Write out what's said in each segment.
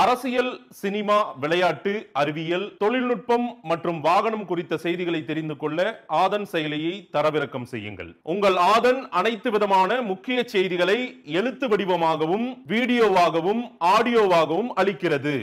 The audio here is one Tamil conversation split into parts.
அரசியல் சினிமா விளையாட்டு அறிவியல் தொழில்நுட்பம் மற்றும் வாகனம் குறித்த செய்திகளை தெரிந்து கொள்ள ஆதன் செயலியை தரவிறக்கம் செய்யுங்கள் உங்கள் ஆதன் அனைத்து விதமான முக்கிய செய்திகளை எழுத்து வடிவமாகவும் வீடியோவாகவும் ஆடியோவாகவும் அளிக்கிறது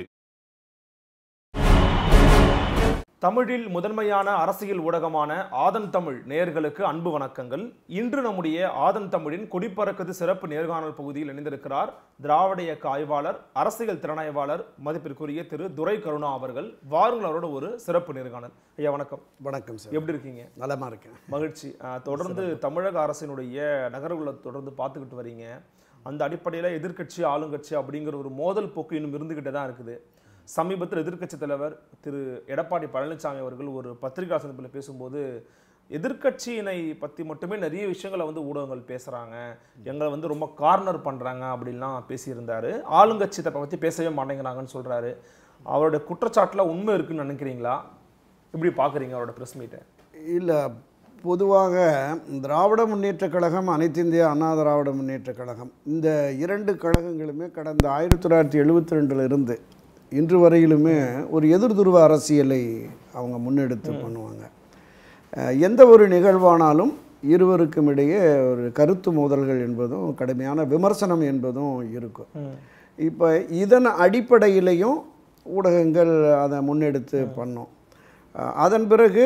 தமிழில் முதன்மையான அரசியல் ஊடகமான ஆதன் தமிழ் நேயர்களுக்கு அன்பு வணக்கங்கள் இன்று நம்முடைய ஆதன் தமிழின் குடிப்பறக்குது சிறப்பு நேர்காணல் பகுதியில் இணைந்திருக்கிறார் திராவிட இயக்க ஆய்வாளர் அரசியல் திறனாய்வாளர் மதிப்பிற்குரிய திரு துரை கருணா அவர்கள் வாருங்கள் அவரோட ஒரு சிறப்பு நேர்காணல் ஐயா வணக்கம் வணக்கம் சார் எப்படி இருக்கீங்க நலமா இருக்கேன் மகிழ்ச்சி தொடர்ந்து தமிழக அரசினுடைய நகர்வுகளை தொடர்ந்து பார்த்துக்கிட்டு வரீங்க அந்த அடிப்படையில் எதிர்கட்சி ஆளுங்கட்சி அப்படிங்கிற ஒரு மோதல் போக்கு இன்னும் இருந்துக்கிட்டே தான் இருக்குது சமீபத்தில் எதிர்க்கட்சி தலைவர் திரு எடப்பாடி பழனிசாமி அவர்கள் ஒரு பத்திரிகா சந்திப்பில் பேசும்போது எதிர்கட்சியினை பற்றி மட்டுமே நிறைய விஷயங்களை வந்து ஊடகங்கள் பேசுகிறாங்க எங்களை வந்து ரொம்ப கார்னர் பண்ணுறாங்க அப்படின்லாம் பேசியிருந்தார் ஆளுங்கட்சி தப்பை பற்றி பேசவே மாட்டேங்கிறாங்கன்னு சொல்கிறாரு அவரோட குற்றச்சாட்டில் உண்மை இருக்குன்னு நினைக்கிறீங்களா எப்படி பார்க்குறீங்க அவரோட ப்ரெஸ் மீட்டை இல்லை பொதுவாக திராவிட முன்னேற்றக் கழகம் அனைத்து இந்திய அண்ணா திராவிட முன்னேற்றக் கழகம் இந்த இரண்டு கழகங்களுமே கடந்த ஆயிரத்தி தொள்ளாயிரத்தி எழுபத்தி ரெண்டுலேருந்து இன்று வரையிலுமே ஒரு எதிர்துருவ அரசியலை அவங்க முன்னெடுத்து பண்ணுவாங்க எந்த ஒரு நிகழ்வானாலும் இருவருக்கும் இடையே ஒரு கருத்து மோதல்கள் என்பதும் கடுமையான விமர்சனம் என்பதும் இருக்கும் இப்போ இதன் அடிப்படையிலையும் ஊடகங்கள் அதை முன்னெடுத்து பண்ணோம் அதன் பிறகு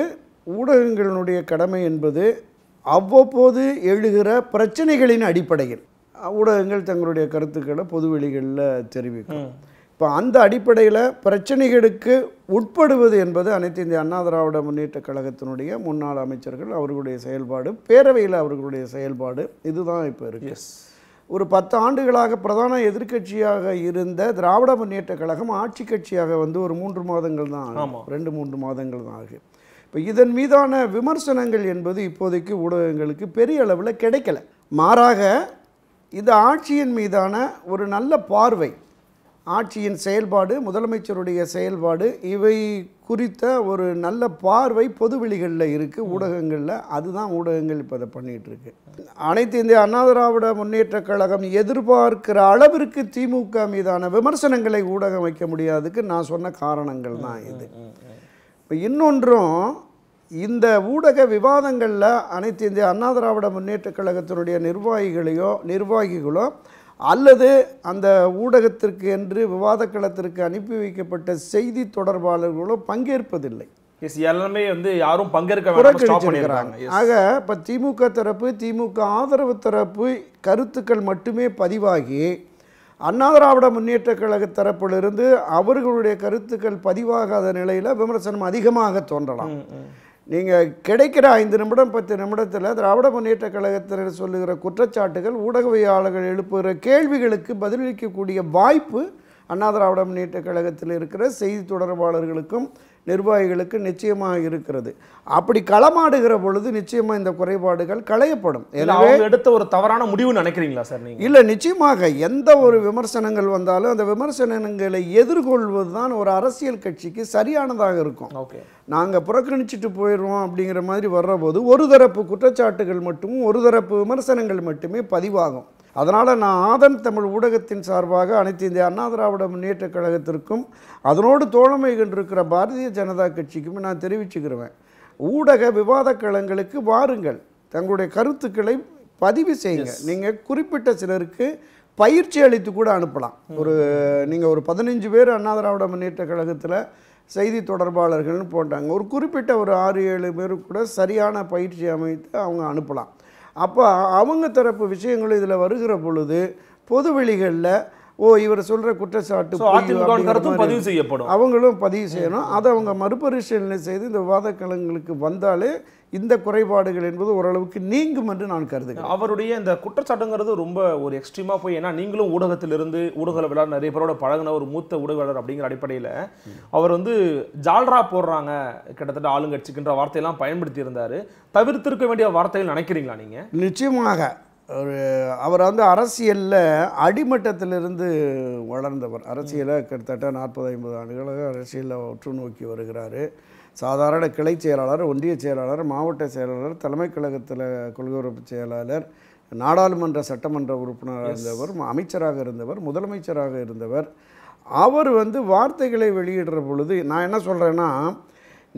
ஊடகங்களினுடைய கடமை என்பது அவ்வப்போது எழுகிற பிரச்சனைகளின் அடிப்படையில் ஊடகங்கள் தங்களுடைய கருத்துக்களை பொதுவெளிகளில் தெரிவிக்கும் இப்போ அந்த அடிப்படையில் பிரச்சனைகளுக்கு உட்படுவது என்பது அனைத்து இந்திய அண்ணா திராவிட முன்னேற்ற கழகத்தினுடைய முன்னாள் அமைச்சர்கள் அவர்களுடைய செயல்பாடு பேரவையில் அவர்களுடைய செயல்பாடு இதுதான் இப்போ இருக்கு ஒரு பத்து ஆண்டுகளாக பிரதான எதிர்கட்சியாக இருந்த திராவிட முன்னேற்ற கழகம் ஆட்சி கட்சியாக வந்து ஒரு மூன்று மாதங்கள் தான் ஆகும் ரெண்டு மூன்று மாதங்கள் தான் ஆகும் இப்போ இதன் மீதான விமர்சனங்கள் என்பது இப்போதைக்கு ஊடகங்களுக்கு பெரிய அளவில் கிடைக்கல மாறாக இந்த ஆட்சியின் மீதான ஒரு நல்ல பார்வை ஆட்சியின் செயல்பாடு முதலமைச்சருடைய செயல்பாடு இவை குறித்த ஒரு நல்ல பார்வை பொதுவெளிகளில் இருக்குது ஊடகங்களில் அதுதான் ஊடகங்கள் இப்போ அதை பண்ணிகிட்ருக்கு அனைத்து இந்திய அண்ணா திராவிட முன்னேற்றக் கழகம் எதிர்பார்க்கிற அளவிற்கு திமுக மீதான விமர்சனங்களை ஊடகம் வைக்க முடியாதுக்கு நான் சொன்ன காரணங்கள் தான் இது இப்போ இன்னொன்றும் இந்த ஊடக விவாதங்களில் அனைத்து இந்திய அண்ணா திராவிட முன்னேற்றக் கழகத்தினுடைய நிர்வாகிகளையோ நிர்வாகிகளோ அல்லது அந்த ஊடகத்திற்கு என்று விவாத களத்திற்கு அனுப்பி வைக்கப்பட்ட செய்தி தொடர்பாளர்களோ பங்கேற்பதில்லை எல்லாமே வந்து யாரும் பங்கேற்க ஆக இப்போ திமுக தரப்பு திமுக ஆதரவு தரப்பு கருத்துக்கள் மட்டுமே பதிவாகி அண்ணா திராவிட முன்னேற்ற கழக தரப்பிலிருந்து அவர்களுடைய கருத்துக்கள் பதிவாகாத நிலையில் விமர்சனம் அதிகமாக தோன்றலாம் நீங்கள் கிடைக்கிற ஐந்து நிமிடம் பத்து நிமிடத்தில் திராவிட முன்னேற்ற கழகத்தினர் சொல்லுகிற குற்றச்சாட்டுகள் ஊடகவியாளர்கள் எழுப்புகிற கேள்விகளுக்கு பதிலளிக்கக்கூடிய வாய்ப்பு அண்ணா திராவிட முன்னேற்ற கழகத்தில் இருக்கிற செய்தி தொடர்பாளர்களுக்கும் நிர்வாகிகளுக்கு நிச்சயமாக இருக்கிறது அப்படி களமாடுகிற பொழுது நிச்சயமாக இந்த குறைபாடுகள் களையப்படும் எனவே எடுத்த ஒரு தவறான முடிவு நினைக்கிறீங்களா சார் நீங்கள் இல்லை நிச்சயமாக எந்த ஒரு விமர்சனங்கள் வந்தாலும் அந்த விமர்சனங்களை எதிர்கொள்வது தான் ஒரு அரசியல் கட்சிக்கு சரியானதாக இருக்கும் ஓகே நாங்கள் புறக்கணிச்சிட்டு போயிடுவோம் அப்படிங்கிற மாதிரி வர்றபோது ஒரு தரப்பு குற்றச்சாட்டுகள் மட்டும் ஒரு தரப்பு விமர்சனங்கள் மட்டுமே பதிவாகும் அதனால் நான் ஆதன் தமிழ் ஊடகத்தின் சார்பாக அனைத்து இந்திய அண்ணா திராவிட முன்னேற்றக் கழகத்திற்கும் அதனோடு தோழமைகின்றிருக்கிற பாரதிய ஜனதா கட்சிக்கும் நான் தெரிவிச்சுக்கிறேன் ஊடக விவாத களங்களுக்கு வாருங்கள் தங்களுடைய கருத்துக்களை பதிவு செய்யுங்க நீங்கள் குறிப்பிட்ட சிலருக்கு பயிற்சி அளித்து கூட அனுப்பலாம் ஒரு நீங்கள் ஒரு பதினஞ்சு பேர் அண்ணா திராவிட முன்னேற்ற கழகத்தில் செய்தி தொடர்பாளர்கள்னு போட்டாங்க ஒரு குறிப்பிட்ட ஒரு ஆறு ஏழு பேர் கூட சரியான பயிற்சி அமைத்து அவங்க அனுப்பலாம் அப்போ அவங்க தரப்பு விஷயங்கள் இதில் வருகிற பொழுது பொது ஓ இவர் சொல்கிற குற்றச்சாட்டு பதிவு செய்யப்படும் அவங்களும் பதிவு செய்யணும் அதை அவங்க மறுபரிசீலனை செய்து இந்த விவாதக்கலங்களுக்கு வந்தாலே இந்த குறைபாடுகள் என்பது ஓரளவுக்கு நீங்கும் என்று நான் கருதுகிறேன் அவருடைய இந்த குற்றச்சாட்டுங்கிறது ரொம்ப ஒரு எக்ஸ்ட்ரீமாக போய் ஏன்னா நீங்களும் ஊடகத்திலிருந்து ஊடகவியலாளர் நிறைய பேரோட பழகின ஒரு மூத்த ஊடகவியலாளர் அப்படிங்கிற அடிப்படையில் அவர் வந்து ஜால்ரா போடுறாங்க கிட்டத்தட்ட ஆளுங்கட்சிக்குன்ற வார்த்தையெல்லாம் பயன்படுத்தி இருந்தார் தவிர்த்திருக்க வேண்டிய வார்த்தைகள் நினைக்கிறீங்களா நீங்கள் நிச்சயமாக ஒரு அவர் வந்து அரசியலில் அடிமட்டத்திலிருந்து வளர்ந்தவர் அரசியலை கிட்டத்தட்ட நாற்பது ஐம்பது ஆண்டுகளாக அரசியலில் உற்று நோக்கி வருகிறார் சாதாரண கிளை செயலாளர் ஒன்றிய செயலாளர் மாவட்ட செயலாளர் தலைமை கழகத்தில் கொள்கை உறுப்பு செயலாளர் நாடாளுமன்ற சட்டமன்ற உறுப்பினராக இருந்தவர் அமைச்சராக இருந்தவர் முதலமைச்சராக இருந்தவர் அவர் வந்து வார்த்தைகளை வெளியிடுற பொழுது நான் என்ன சொல்கிறேன்னா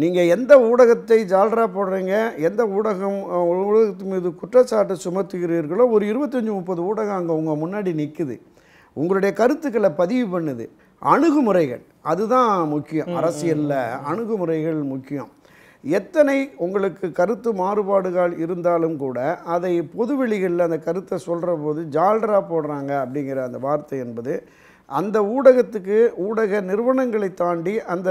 நீங்கள் எந்த ஊடகத்தை ஜால்ரா போடுறீங்க எந்த ஊடகம் ஊடகத்து மீது குற்றச்சாட்டை சுமத்துகிறீர்களோ ஒரு இருபத்தஞ்சி முப்பது ஊடகம் அங்கே உங்கள் முன்னாடி நிற்குது உங்களுடைய கருத்துக்களை பதிவு பண்ணுது அணுகுமுறைகள் அதுதான் முக்கியம் அரசியலில் அணுகுமுறைகள் முக்கியம் எத்தனை உங்களுக்கு கருத்து மாறுபாடுகள் இருந்தாலும் கூட அதை பொதுவெளிகளில் அந்த கருத்தை சொல்கிற போது ஜால்ரா போடுறாங்க அப்படிங்கிற அந்த வார்த்தை என்பது அந்த ஊடகத்துக்கு ஊடக நிறுவனங்களை தாண்டி அந்த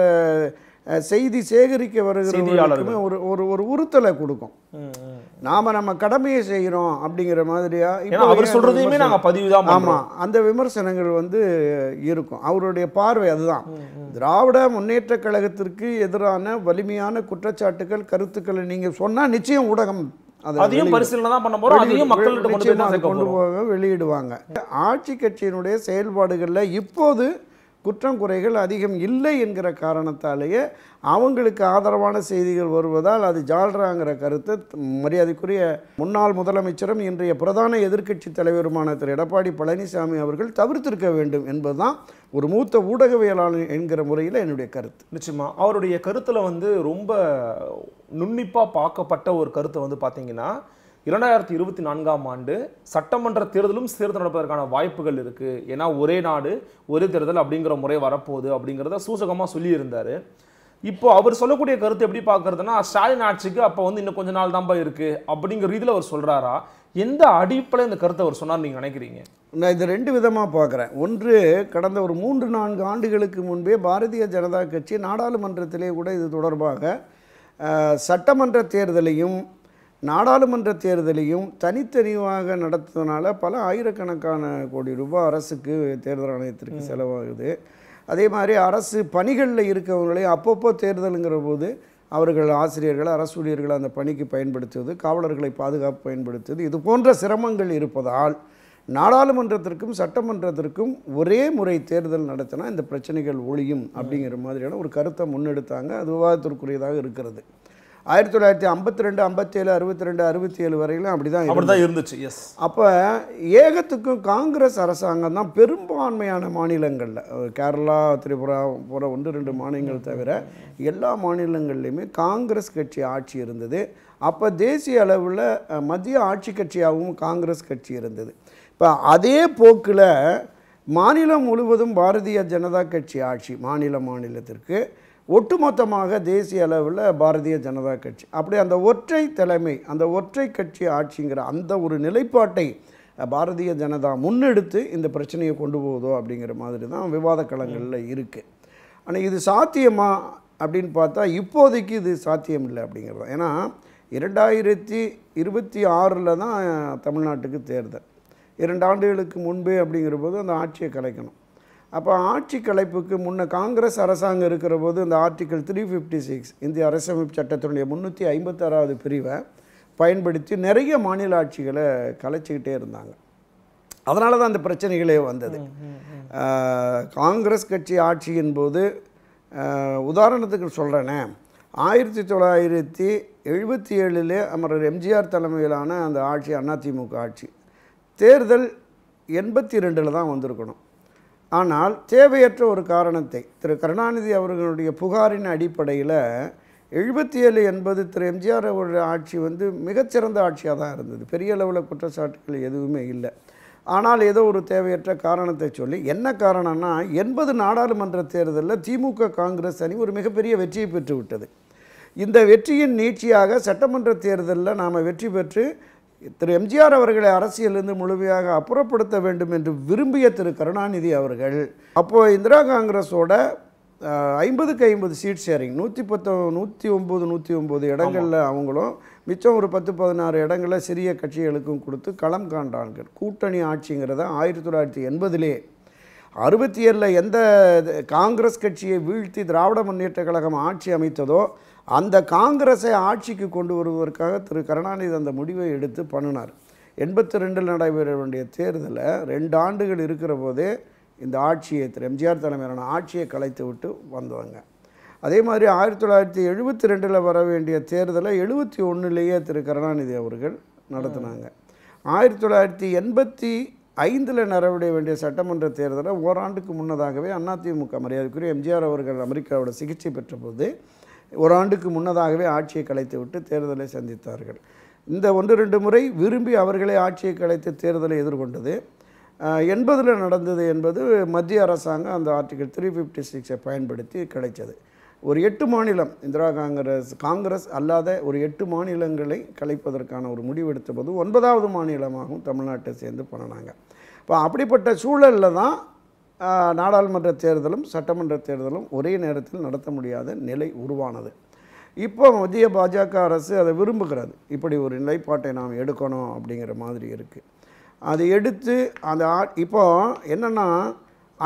செய்தி சேகரிக்க வருகிறவர்களுக்குமே ஒரு ஒரு ஒரு உறுத்தலை கொடுக்கும் நாம நம்ம கடமையை செய்கிறோம் அப்படிங்கிற மாதிரியா அவர் சொல்றதையுமே நாங்கள் பதிவு தான் ஆமாம் அந்த விமர்சனங்கள் வந்து இருக்கும் அவருடைய பார்வை அதுதான் திராவிட முன்னேற்ற கழகத்திற்கு எதிரான வலிமையான குற்றச்சாட்டுகள் கருத்துக்களை நீங்கள் சொன்னால் நிச்சயம் ஊடகம் அதையும் பரிசீலனை கொண்டு போக வெளியிடுவாங்க ஆட்சி கட்சியினுடைய செயல்பாடுகளில் இப்போது குற்றம் குறைகள் அதிகம் இல்லை என்கிற காரணத்தாலேயே அவங்களுக்கு ஆதரவான செய்திகள் வருவதால் அது ஜால்ராங்கிற கருத்தை மரியாதைக்குரிய முன்னாள் முதலமைச்சரும் இன்றைய பிரதான எதிர்க்கட்சி தலைவருமான திரு எடப்பாடி பழனிசாமி அவர்கள் தவிர்த்திருக்க வேண்டும் என்பதுதான் ஒரு மூத்த ஊடகவியலாளர் என்கிற முறையில் என்னுடைய கருத்து நிச்சயமாக அவருடைய கருத்தில் வந்து ரொம்ப நுண்ணிப்பாக பார்க்கப்பட்ட ஒரு கருத்தை வந்து பார்த்திங்கன்னா இரண்டாயிரத்தி இருபத்தி நான்காம் ஆண்டு சட்டமன்ற தேர்தலும் சேர்த்து நடப்பதற்கான வாய்ப்புகள் இருக்குது ஏன்னா ஒரே நாடு ஒரே தேர்தல் அப்படிங்கிற முறை வரப்போகுது அப்படிங்கிறத சூசகமாக சொல்லியிருந்தார் இப்போ அவர் சொல்லக்கூடிய கருத்து எப்படி பார்க்குறதுனா ஸ்டாலின் ஆட்சிக்கு அப்போ வந்து இன்னும் கொஞ்ச நாள் தான்ப்பா இருக்குது அப்படிங்கிற ரீதியில் அவர் சொல்கிறாரா எந்த அடிப்படையில் இந்த கருத்தை அவர் சொன்னார் நீங்கள் நினைக்கிறீங்க நான் இதை ரெண்டு விதமாக பார்க்குறேன் ஒன்று கடந்த ஒரு மூன்று நான்கு ஆண்டுகளுக்கு முன்பே பாரதிய ஜனதா கட்சி நாடாளுமன்றத்திலே கூட இது தொடர்பாக சட்டமன்ற தேர்தலையும் நாடாளுமன்ற தேர்தலையும் தனித்தனியாக நடத்துனால பல ஆயிரக்கணக்கான கோடி ரூபாய் அரசுக்கு தேர்தல் ஆணையத்திற்கு செலவாகுது அதே மாதிரி அரசு பணிகளில் இருக்கிறவங்களே அப்பப்போ தேர்தலுங்கிற போது அவர்கள் ஆசிரியர்கள் அரசு ஊழியர்கள் அந்த பணிக்கு பயன்படுத்துவது காவலர்களை பாதுகாப்பு பயன்படுத்துவது இது போன்ற சிரமங்கள் இருப்பதால் நாடாளுமன்றத்திற்கும் சட்டமன்றத்திற்கும் ஒரே முறை தேர்தல் நடத்தினா இந்த பிரச்சனைகள் ஒழியும் அப்படிங்கிற மாதிரியான ஒரு கருத்தை முன்னெடுத்தாங்க அது விவாதத்திற்குரியதாக இருக்கிறது ஆயிரத்தி தொள்ளாயிரத்தி ஐம்பத்தி ரெண்டு ஐம்பத்தேழு அறுபத்தி ரெண்டு அறுபத்தி ஏழு வரையிலும் அப்படி தான் அப்படி தான் இருந்துச்சு எஸ் அப்போ ஏகத்துக்கும் காங்கிரஸ் அரசாங்கம் தான் பெரும்பான்மையான மாநிலங்களில் கேரளா திரிபுரா போகிற ஒன்று ரெண்டு மாநிலங்கள் தவிர எல்லா மாநிலங்கள்லேயுமே காங்கிரஸ் கட்சி ஆட்சி இருந்தது அப்போ தேசிய அளவில் மத்திய ஆட்சி கட்சியாகவும் காங்கிரஸ் கட்சி இருந்தது இப்போ அதே போக்கில் மாநிலம் முழுவதும் பாரதிய ஜனதா கட்சி ஆட்சி மாநில மாநிலத்திற்கு ஒட்டுமொத்தமாக தேசிய அளவில் பாரதிய ஜனதா கட்சி அப்படி அந்த ஒற்றை தலைமை அந்த ஒற்றை கட்சி ஆட்சிங்கிற அந்த ஒரு நிலைப்பாட்டை பாரதிய ஜனதா முன்னெடுத்து இந்த பிரச்சனையை கொண்டு போவதோ அப்படிங்கிற மாதிரி தான் விவாத களங்களில் இருக்குது ஆனால் இது சாத்தியமா அப்படின்னு பார்த்தா இப்போதைக்கு இது சாத்தியம் இல்லை அப்படிங்கிறது ஏன்னா இரண்டாயிரத்தி இருபத்தி ஆறில் தான் தமிழ்நாட்டுக்கு தேர்தல் இரண்டு ஆண்டுகளுக்கு முன்பே அப்படிங்கிற போது அந்த ஆட்சியை கலைக்கணும் அப்போ ஆட்சி கலைப்புக்கு முன்ன காங்கிரஸ் அரசாங்கம் இருக்கிற போது இந்த ஆர்டிக்கல் த்ரீ ஃபிஃப்டி சிக்ஸ் இந்திய அரசமைப்பு சட்டத்தினுடைய முந்நூற்றி ஐம்பத்தாறாவது பிரிவை பயன்படுத்தி நிறைய மாநில ஆட்சிகளை கலைச்சிக்கிட்டே இருந்தாங்க அதனால தான் அந்த பிரச்சனைகளே வந்தது காங்கிரஸ் கட்சி ஆட்சியின் போது உதாரணத்துக்கு சொல்கிறேனே ஆயிரத்தி தொள்ளாயிரத்தி எழுபத்தி ஏழில் அமரர் எம்ஜிஆர் தலைமையிலான அந்த ஆட்சி அதிமுக ஆட்சி தேர்தல் எண்பத்தி ரெண்டில் தான் வந்திருக்கணும் ஆனால் தேவையற்ற ஒரு காரணத்தை திரு கருணாநிதி அவர்களுடைய புகாரின் அடிப்படையில் எழுபத்தி ஏழு எண்பது திரு எம்ஜிஆர் அவருடைய ஆட்சி வந்து மிகச்சிறந்த ஆட்சியாக தான் இருந்தது பெரிய அளவில் குற்றச்சாட்டுகள் எதுவுமே இல்லை ஆனால் ஏதோ ஒரு தேவையற்ற காரணத்தை சொல்லி என்ன காரணம்னா எண்பது நாடாளுமன்ற தேர்தலில் திமுக காங்கிரஸ் அணி ஒரு மிகப்பெரிய வெற்றியை பெற்றுவிட்டது இந்த வெற்றியின் நீட்சியாக சட்டமன்ற தேர்தலில் நாம் வெற்றி பெற்று திரு எம்ஜிஆர் அவர்களை அரசியலிருந்து முழுமையாக அப்புறப்படுத்த வேண்டும் என்று விரும்பிய திரு கருணாநிதி அவர்கள் அப்போது இந்திரா காங்கிரஸோட ஐம்பதுக்கு ஐம்பது சீட் ஷேரிங் நூற்றி பத்து நூற்றி ஒம்பது நூற்றி ஒம்பது இடங்களில் அவங்களும் மிச்சம் ஒரு பத்து பதினாறு இடங்களில் சிறிய கட்சிகளுக்கும் கொடுத்து களம் காண்டார்கள் கூட்டணி ஆட்சிங்கிறத ஆயிரத்தி தொள்ளாயிரத்தி எண்பதுலே அறுபத்தி ஏழில் எந்த காங்கிரஸ் கட்சியை வீழ்த்தி திராவிட முன்னேற்ற கழகம் ஆட்சி அமைத்ததோ அந்த காங்கிரஸை ஆட்சிக்கு கொண்டு வருவதற்காக திரு கருணாநிதி அந்த முடிவை எடுத்து பண்ணினார் எண்பத்தி ரெண்டில் நடைபெற வேண்டிய தேர்தலில் ரெண்டு ஆண்டுகள் இருக்கிற போதே இந்த ஆட்சியை திரு எம்ஜிஆர் தலைமையிலான ஆட்சியை கலைத்து விட்டு வந்தவங்க அதே மாதிரி ஆயிரத்தி தொள்ளாயிரத்தி எழுபத்தி ரெண்டில் வர வேண்டிய தேர்தலை எழுபத்தி ஒன்றுலேயே திரு கருணாநிதி அவர்கள் நடத்தினாங்க ஆயிரத்தி தொள்ளாயிரத்தி எண்பத்தி ஐந்தில் நிறைவடைய வேண்டிய சட்டமன்ற தேர்தலை ஓராண்டுக்கு முன்னதாகவே அதிமுக மரியாதைக்குரிய எம்ஜிஆர் அவர்கள் அமெரிக்காவோட சிகிச்சை பெற்றபோது ஒரு ஆண்டுக்கு முன்னதாகவே ஆட்சியை கலைத்து விட்டு தேர்தலை சந்தித்தார்கள் இந்த ஒன்று ரெண்டு முறை விரும்பி அவர்களே ஆட்சியை கலைத்து தேர்தலை எதிர்கொண்டது எண்பதில் நடந்தது என்பது மத்திய அரசாங்கம் அந்த ஆர்டிகல் த்ரீ ஃபிஃப்டி சிக்ஸை பயன்படுத்தி கிடைச்சது ஒரு எட்டு மாநிலம் இந்திரா காங்கிரஸ் காங்கிரஸ் அல்லாத ஒரு எட்டு மாநிலங்களை கலைப்பதற்கான ஒரு முடிவெடுத்த போது ஒன்பதாவது மாநிலமாகவும் தமிழ்நாட்டை சேர்ந்து பண்ணினாங்க இப்போ அப்படிப்பட்ட சூழலில் தான் நாடாளுமன்ற தேர்தலும் சட்டமன்ற தேர்தலும் ஒரே நேரத்தில் நடத்த முடியாத நிலை உருவானது இப்போ மத்திய பாஜக அரசு அதை விரும்புகிறது இப்படி ஒரு நிலைப்பாட்டை நாம் எடுக்கணும் அப்படிங்கிற மாதிரி இருக்குது அதை எடுத்து அந்த இப்போ என்னென்னா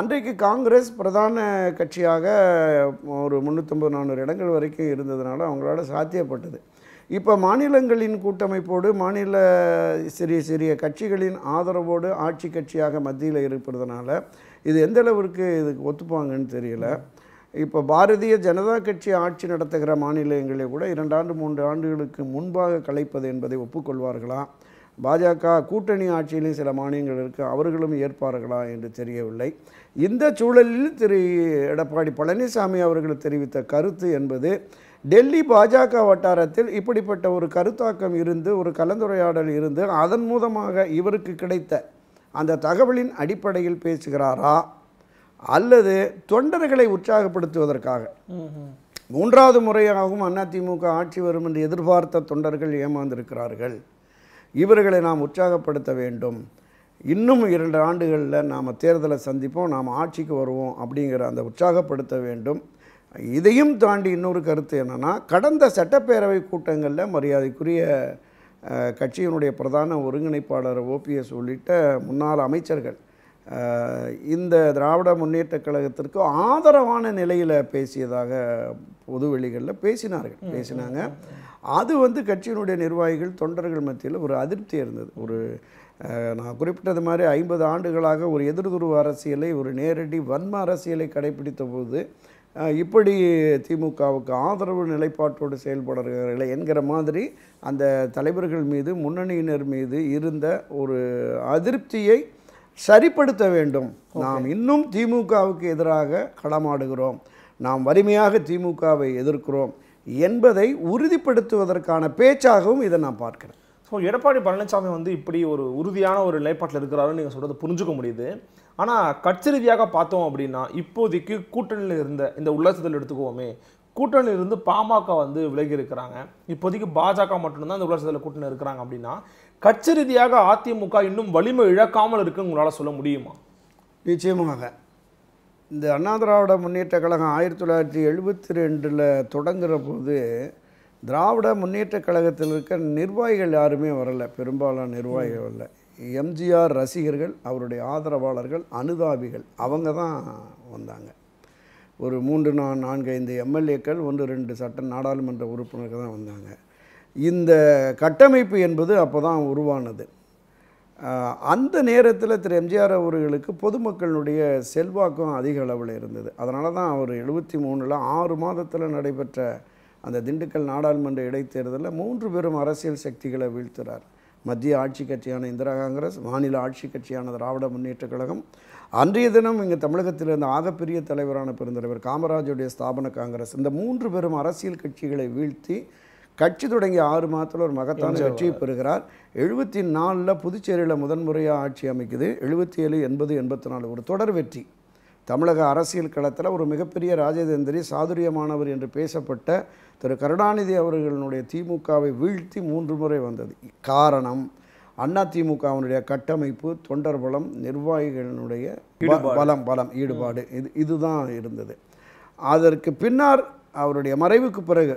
அன்றைக்கு காங்கிரஸ் பிரதான கட்சியாக ஒரு முந்நூற்றம்பது நானூறு இடங்கள் வரைக்கும் இருந்ததுனால அவங்களால சாத்தியப்பட்டது இப்போ மாநிலங்களின் கூட்டமைப்போடு மாநில சிறிய சிறிய கட்சிகளின் ஆதரவோடு ஆட்சி கட்சியாக மத்தியில் இருப்பதுனால இது எந்த அளவிற்கு இதுக்கு ஒத்துப்பாங்கன்னு தெரியல இப்போ பாரதிய ஜனதா கட்சி ஆட்சி நடத்துகிற மாநிலங்களே கூட இரண்டாண்டு மூன்று ஆண்டுகளுக்கு முன்பாக கலைப்பது என்பதை ஒப்புக்கொள்வார்களா பாஜக கூட்டணி ஆட்சியிலும் சில மானியங்கள் இருக்குது அவர்களும் ஏற்பார்களா என்று தெரியவில்லை இந்த சூழலில் திரு எடப்பாடி பழனிசாமி அவர்கள் தெரிவித்த கருத்து என்பது டெல்லி பாஜக வட்டாரத்தில் இப்படிப்பட்ட ஒரு கருத்தாக்கம் இருந்து ஒரு கலந்துரையாடல் இருந்து அதன் மூலமாக இவருக்கு கிடைத்த அந்த தகவலின் அடிப்படையில் பேசுகிறாரா அல்லது தொண்டர்களை உற்சாகப்படுத்துவதற்காக மூன்றாவது முறையாகவும் அதிமுக ஆட்சி வரும் என்று எதிர்பார்த்த தொண்டர்கள் ஏமாந்திருக்கிறார்கள் இவர்களை நாம் உற்சாகப்படுத்த வேண்டும் இன்னும் இரண்டு ஆண்டுகளில் நாம் தேர்தலை சந்திப்போம் நாம் ஆட்சிக்கு வருவோம் அப்படிங்கிற அந்த உற்சாகப்படுத்த வேண்டும் இதையும் தாண்டி இன்னொரு கருத்து என்னென்னா கடந்த சட்டப்பேரவை கூட்டங்களில் மரியாதைக்குரிய கட்சியினுடைய பிரதான ஒருங்கிணைப்பாளர் ஓபிஎஸ் உள்ளிட்ட முன்னாள் அமைச்சர்கள் இந்த திராவிட முன்னேற்ற கழகத்திற்கு ஆதரவான நிலையில் பேசியதாக பொதுவெளிகளில் பேசினார்கள் பேசினாங்க அது வந்து கட்சியினுடைய நிர்வாகிகள் தொண்டர்கள் மத்தியில் ஒரு அதிருப்தி இருந்தது ஒரு நான் குறிப்பிட்டது மாதிரி ஐம்பது ஆண்டுகளாக ஒரு எதிர்துருவ அரசியலை ஒரு நேரடி வன்ம அரசியலை கடைபிடித்த போது இப்படி திமுகவுக்கு ஆதரவு நிலைப்பாட்டோடு செயல்படுகிறார்கள் என்கிற மாதிரி அந்த தலைவர்கள் மீது முன்னணியினர் மீது இருந்த ஒரு அதிருப்தியை சரிப்படுத்த வேண்டும் நாம் இன்னும் திமுகவுக்கு எதிராக களமாடுகிறோம் நாம் வறுமையாக திமுகவை எதிர்க்கிறோம் என்பதை உறுதிப்படுத்துவதற்கான பேச்சாகவும் இதை நான் பார்க்கிறேன் ஸோ எடப்பாடி பழனிசாமி வந்து இப்படி ஒரு உறுதியான ஒரு நிலைப்பாட்டில் இருக்கிறாருன்னு நீங்கள் சொல்கிறது புரிஞ்சுக்க முடியுது ஆனால் கட்சி ரீதியாக பார்த்தோம் அப்படின்னா இப்போதைக்கு கூட்டணியில் இருந்த இந்த உள்ளாட்சிதல் எடுத்துக்குவோமே கூட்டணியில் இருந்து பாமக வந்து விலகி இருக்கிறாங்க இப்போதைக்கு பாஜக மட்டும்தான் இந்த உள்ளாட்சிதல் கூட்டணி இருக்கிறாங்க அப்படின்னா கட்சி ரீதியாக அதிமுக இன்னும் வலிமை இழக்காமல் இருக்குன்னு உங்களால் சொல்ல முடியுமா நிச்சயமாக இந்த அண்ணா திராவிட முன்னேற்ற கழகம் ஆயிரத்தி தொள்ளாயிரத்தி எழுபத்தி ரெண்டில் தொடங்குகிற போது திராவிட முன்னேற்ற கழகத்தில் இருக்க நிர்வாகிகள் யாருமே வரல பெரும்பாலான நிர்வாகிகள் வரலை எம்ஜிஆர் ரசிகர்கள் அவருடைய ஆதரவாளர்கள் அனுதாபிகள் அவங்க தான் வந்தாங்க ஒரு மூன்று நான் நான்கு ஐந்து எம்எல்ஏக்கள் ஒன்று ரெண்டு சட்ட நாடாளுமன்ற உறுப்பினர்கள் தான் வந்தாங்க இந்த கட்டமைப்பு என்பது அப்போ தான் உருவானது அந்த நேரத்தில் திரு எம்ஜிஆர் அவர்களுக்கு பொதுமக்களுடைய செல்வாக்கும் அதிக அளவில் இருந்தது அதனால தான் அவர் எழுபத்தி மூணில் ஆறு மாதத்தில் நடைபெற்ற அந்த திண்டுக்கல் நாடாளுமன்ற இடைத்தேர்தலில் மூன்று பெரும் அரசியல் சக்திகளை வீழ்த்துறார் மத்திய ஆட்சி கட்சியான இந்திரா காங்கிரஸ் மாநில ஆட்சி கட்சியான திராவிட முன்னேற்றக் கழகம் அன்றைய தினம் இங்கே தமிழகத்தில் இருந்த ஆகப்பெரிய தலைவரான பெருந்தலைவர் காமராஜருடைய ஸ்தாபன காங்கிரஸ் இந்த மூன்று பெரும் அரசியல் கட்சிகளை வீழ்த்தி கட்சி தொடங்கிய ஆறு மாதத்தில் ஒரு மகத்தான வெற்றியை பெறுகிறார் எழுபத்தி நாலில் புதுச்சேரியில் முதன்முறையாக ஆட்சி அமைக்குது எழுபத்தி ஏழு எண்பது எண்பத்தி நாலு ஒரு தொடர் வெற்றி தமிழக அரசியல் களத்தில் ஒரு மிகப்பெரிய ராஜதந்திரி சாதுரியமானவர் என்று பேசப்பட்ட திரு கருணாநிதி அவர்களுடைய திமுகவை வீழ்த்தி மூன்று முறை வந்தது காரணம் அண்ணா திமுகவினுடைய கட்டமைப்பு தொண்டர் பலம் நிர்வாகிகளினுடைய பலம் பலம் ஈடுபாடு இது இதுதான் இருந்தது அதற்கு பின்னர் அவருடைய மறைவுக்கு பிறகு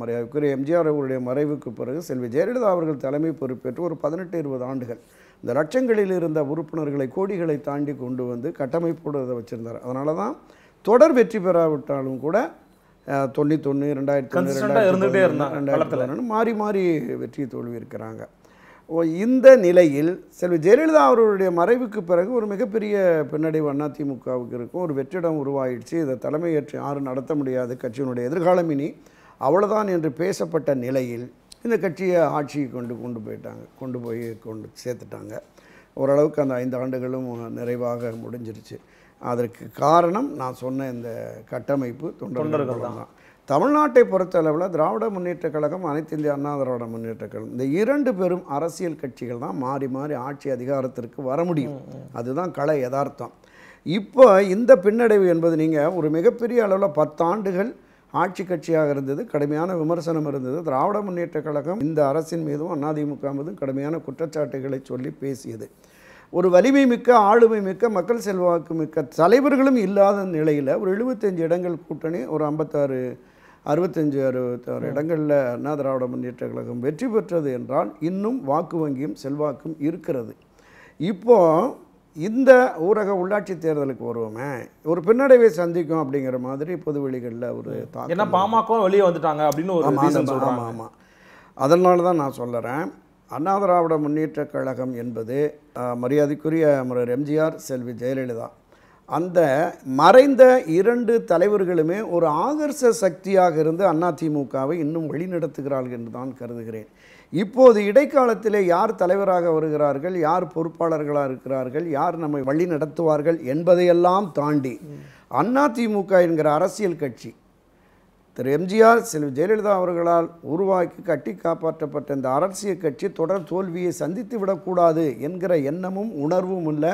மரியாதைக்குரிய எம்ஜிஆர் அவர்களுடைய மறைவுக்கு பிறகு செல்வி ஜெயலலிதா அவர்கள் தலைமை பொறுப்பேற்று ஒரு பதினெட்டு இருபது ஆண்டுகள் இந்த லட்சங்களில் இருந்த உறுப்பினர்களை கோடிகளை தாண்டி கொண்டு வந்து கட்டமைப்போடு அதை வச்சுருந்தார் அதனால தான் தொடர் வெற்றி பெறாவிட்டாலும் கூட தொண்ணூத்தொன்று ரெண்டாயிரத்தி ஒன்று ரெண்டாயிரத்தி ரெண்டாயிரத்தி மாறி மாறி வெற்றி தோல்வி இருக்கிறாங்க இந்த நிலையில் செல்வி ஜெயலலிதா அவர்களுடைய மறைவுக்கு பிறகு ஒரு மிகப்பெரிய பின்னடைவு அதிமுகவுக்கு இருக்கும் ஒரு வெற்றிடம் உருவாயிடுச்சு இதை தலைமையேற்று யாரும் நடத்த முடியாது கட்சியினுடைய எதிர்காலம் இனி அவ்வளோதான் என்று பேசப்பட்ட நிலையில் இந்த கட்சியை ஆட்சியை கொண்டு கொண்டு போயிட்டாங்க கொண்டு போய் கொண்டு சேர்த்துட்டாங்க ஓரளவுக்கு அந்த ஐந்து ஆண்டுகளும் நிறைவாக முடிஞ்சிருச்சு அதற்கு காரணம் நான் சொன்ன இந்த கட்டமைப்பு தொண்டர்கள் தான் தமிழ்நாட்டை பொறுத்தளவில் திராவிட முன்னேற்றக் கழகம் அனைத்து இந்திய அண்ணா திராவிட முன்னேற்றக் கழகம் இந்த இரண்டு பெரும் அரசியல் கட்சிகள் தான் மாறி மாறி ஆட்சி அதிகாரத்திற்கு வர முடியும் அதுதான் கலை யதார்த்தம் இப்போ இந்த பின்னடைவு என்பது நீங்கள் ஒரு மிகப்பெரிய அளவில் பத்தாண்டுகள் ஆட்சி கட்சியாக இருந்தது கடுமையான விமர்சனம் இருந்தது திராவிட முன்னேற்றக் கழகம் இந்த அரசின் மீதும் அதிமுக மீதும் கடுமையான குற்றச்சாட்டுகளை சொல்லி பேசியது ஒரு வலிமை மிக்க ஆளுமை மிக்க மக்கள் செல்வாக்கு மிக்க தலைவர்களும் இல்லாத நிலையில் ஒரு எழுபத்தஞ்சு இடங்கள் கூட்டணி ஒரு ஐம்பத்தாறு அறுபத்தஞ்சு அறுபத்தாறு இடங்களில் அண்ணா திராவிட முன்னேற்ற கழகம் வெற்றி பெற்றது என்றால் இன்னும் வாக்கு வங்கியும் செல்வாக்கும் இருக்கிறது இப்போது இந்த ஊரக உள்ளாட்சி தேர்தலுக்கு வருவோமே ஒரு பின்னடைவை சந்திக்கும் அப்படிங்கிற மாதிரி பொதுவெளிகளில் ஒரு ஏன்னா பாமக வெளியே வந்துட்டாங்க அப்படின்னு ஒரு ஆமாம் ஆமாம் அதனால தான் நான் சொல்லுறேன் அண்ணா திராவிட முன்னேற்ற கழகம் என்பது மரியாதைக்குரிய முரர் எம்ஜிஆர் செல்வி ஜெயலலிதா அந்த மறைந்த இரண்டு தலைவர்களுமே ஒரு ஆதர்ச சக்தியாக இருந்து அதிமுகவை இன்னும் வழிநடத்துகிறார்கள் என்று தான் கருதுகிறேன் இப்போது இடைக்காலத்திலே யார் தலைவராக வருகிறார்கள் யார் பொறுப்பாளர்களாக இருக்கிறார்கள் யார் நம்மை வழி நடத்துவார்கள் என்பதையெல்லாம் தாண்டி அதிமுக என்கிற அரசியல் கட்சி திரு எம்ஜிஆர் செல்வி ஜெயலலிதா அவர்களால் உருவாக்கி கட்டி காப்பாற்றப்பட்ட இந்த அரசியல் கட்சி தொடர் தோல்வியை சந்தித்து விடக்கூடாது என்கிற எண்ணமும் உணர்வும் உள்ள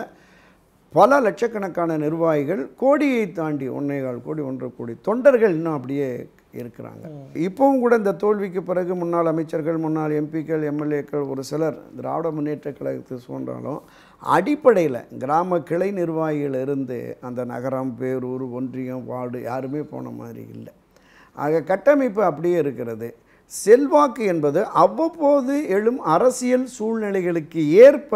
பல லட்சக்கணக்கான நிர்வாகிகள் கோடியை தாண்டி ஒன்றேகால் கோடி ஒன்று கோடி தொண்டர்கள் இன்னும் அப்படியே இருக்கிறாங்க இப்போவும் கூட இந்த தோல்விக்கு பிறகு முன்னாள் அமைச்சர்கள் முன்னாள் எம்பிக்கள் எம்எல்ஏக்கள் ஒரு சிலர் திராவிட முன்னேற்ற கழகத்தை சூழ்ந்தாலும் அடிப்படையில் கிராம கிளை நிர்வாகிகள் இருந்து அந்த நகரம் பேரூர் ஒன்றியம் வார்டு யாருமே போன மாதிரி இல்லை ஆக கட்டமைப்பு அப்படியே இருக்கிறது செல்வாக்கு என்பது அவ்வப்போது எழும் அரசியல் சூழ்நிலைகளுக்கு ஏற்ப